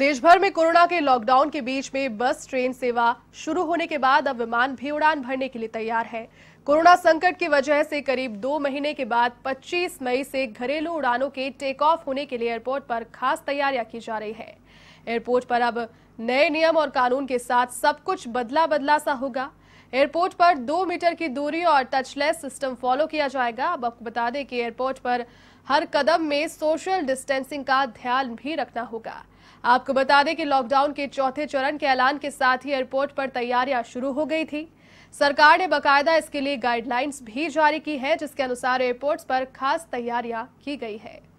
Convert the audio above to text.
देश भर में कोरोना के लॉकडाउन के बीच में बस ट्रेन सेवा शुरू होने के बाद अब विमान भी उड़ान भरने के लिए तैयार है कोरोना संकट की वजह से करीब दो महीने के बाद 25 मई से घरेलू उड़ानों के टेक ऑफ होने के लिए एयरपोर्ट पर खास तैयारियां की जा रही है एयरपोर्ट पर अब नए नियम और कानून के साथ सब कुछ बदला बदला सा होगा एयरपोर्ट पर दो मीटर की दूरी और टचलेस सिस्टम फॉलो किया जाएगा अब आपको बता दें कि एयरपोर्ट पर हर कदम में सोशल डिस्टेंसिंग का ध्यान भी रखना होगा आपको बता दें कि लॉकडाउन के चौथे चरण के ऐलान के साथ ही एयरपोर्ट पर तैयारियां शुरू हो गई थी सरकार ने बाकायदा इसके लिए गाइडलाइंस भी जारी की है जिसके अनुसार एयरपोर्ट्स पर खास तैयारियां की गई है